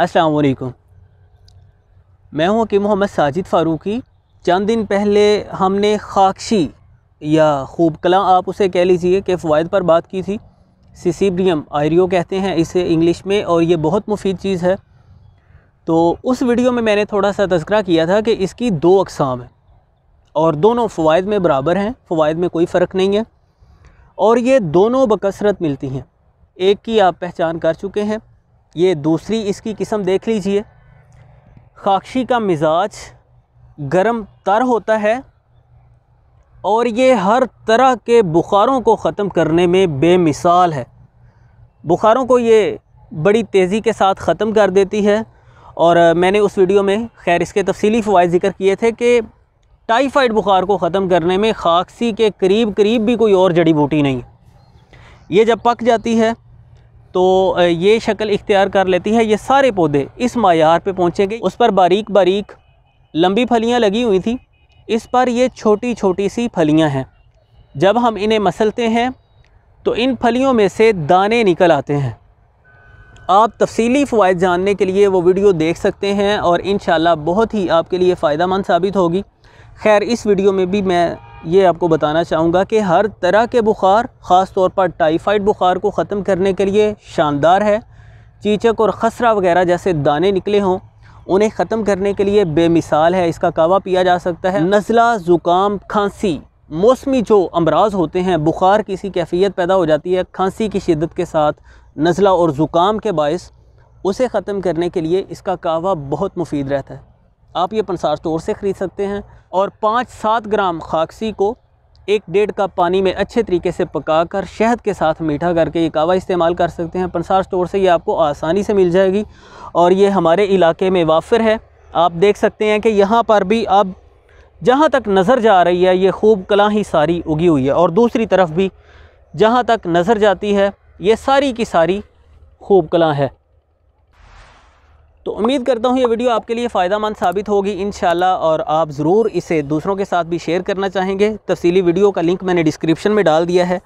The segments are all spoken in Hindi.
असलकुम मैं हूं कि मोहम्मद साजिद फ़ारूकी चंद दिन पहले हमने खाकशी या खूब कला आप उसे कह लीजिए कि फ़वाद पर बात की थी सिसिब्रियम आयरियो कहते हैं इसे इंग्लिश में और ये बहुत मुफीद चीज़ है तो उस वीडियो में मैंने थोड़ा सा तस्करा किया था कि इसकी दो अकसाम हैं और दोनों फ़वाद में बराबर हैं फ़वाद में कोई फ़र्क नहीं है और ये दोनों बकसरत मिलती हैं एक की आप पहचान कर चुके हैं ये दूसरी इसकी किस्म देख लीजिए खाक्षी का मिजाज गर्म तर होता है और ये हर तरह के बुखारों को ख़त्म करने में बेमिसाल है बुखारों को ये बड़ी तेज़ी के साथ ख़त्म कर देती है और मैंने उस वीडियो में खैर इसके तफसली फ़वाद ज़िक्र किए थे कि टाइफाइड बुखार को ख़त्म करने में खाक्सी के करीब करीब भी कोई और जड़ी बूटी नहीं ये जब पक जाती है तो ये शक्ल इख्तियार कर लेती है ये सारे पौधे इस मैार पे पहुँचेंगे उस पर बारीक बारीक लंबी फलियाँ लगी हुई थी इस पर ये छोटी छोटी सी फलियाँ हैं जब हम इन्हें मसलते हैं तो इन फलियों में से दाने निकल आते हैं आप तफसीली फ़वाद जानने के लिए वो वीडियो देख सकते हैं और इन बहुत ही आपके लिए फ़ायदा मंद साबित होगी खैर इस वीडियो में भी मैं ये आपको बताना चाहूँगा कि हर तरह के बुखार ख़ास तौर पर टाइफाइड बुखार को ख़त्म करने के लिए शानदार है चीचक और खसरा वगैरह जैसे दाने निकले हों उन्हें ख़त्म करने के लिए बेमिसाल है इसका कावा पिया जा सकता है नज़ला ज़ुकाम खांसी मौसमी जो अमराज होते हैं बुखार की सी कैफियत पैदा हो जाती है खांसी की शिदत के साथ नज़ला और ज़ुकाम के बायस उसे ख़त्म करने के लिए इसका कावा बहुत मुफीद रहता है आप ये पंसार स्टोर से ख़रीद सकते हैं और पाँच सात ग्राम खाकसी को एक डेढ़ कप पानी में अच्छे तरीके से पका कर शहद के साथ मीठा करके ये कावा इस्तेमाल कर सकते हैं पंसार स्टोर से ये आपको आसानी से मिल जाएगी और ये हमारे इलाके में वाफिर है आप देख सकते हैं कि यहाँ पर भी अब जहाँ तक नज़र जा रही है ये खूब कला ही सारी उगी हुई है और दूसरी तरफ भी जहाँ तक नज़र जाती है ये सारी की सारी खूब कला है तो उम्मीद करता हूँ ये वीडियो आपके लिए फ़ायदा मंद साबित होगी इन और आप ज़रूर इसे दूसरों के साथ भी शेयर करना चाहेंगे तफसीली वीडियो का लिंक मैंने डिस्क्रिप्शन में डाल दिया है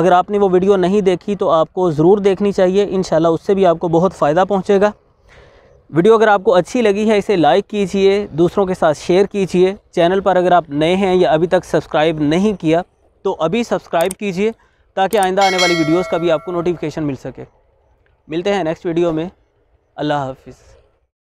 अगर आपने वो वीडियो नहीं देखी तो आपको ज़रूर देखनी चाहिए इन उससे भी आपको बहुत फ़ायदा पहुँचेगा वीडियो अगर आपको अच्छी लगी है इसे लाइक कीजिए दूसरों के साथ शेयर कीजिए चैनल पर अगर आप नए हैं या अभी तक सब्सक्राइब नहीं किया तो अभी सब्सक्राइब कीजिए ताकि आइंदा आने वाली वीडियोस का भी आपको नोटिफिकेशन मिल सके मिलते हैं नेक्स्ट वीडियो में अल्लाह हाफिज़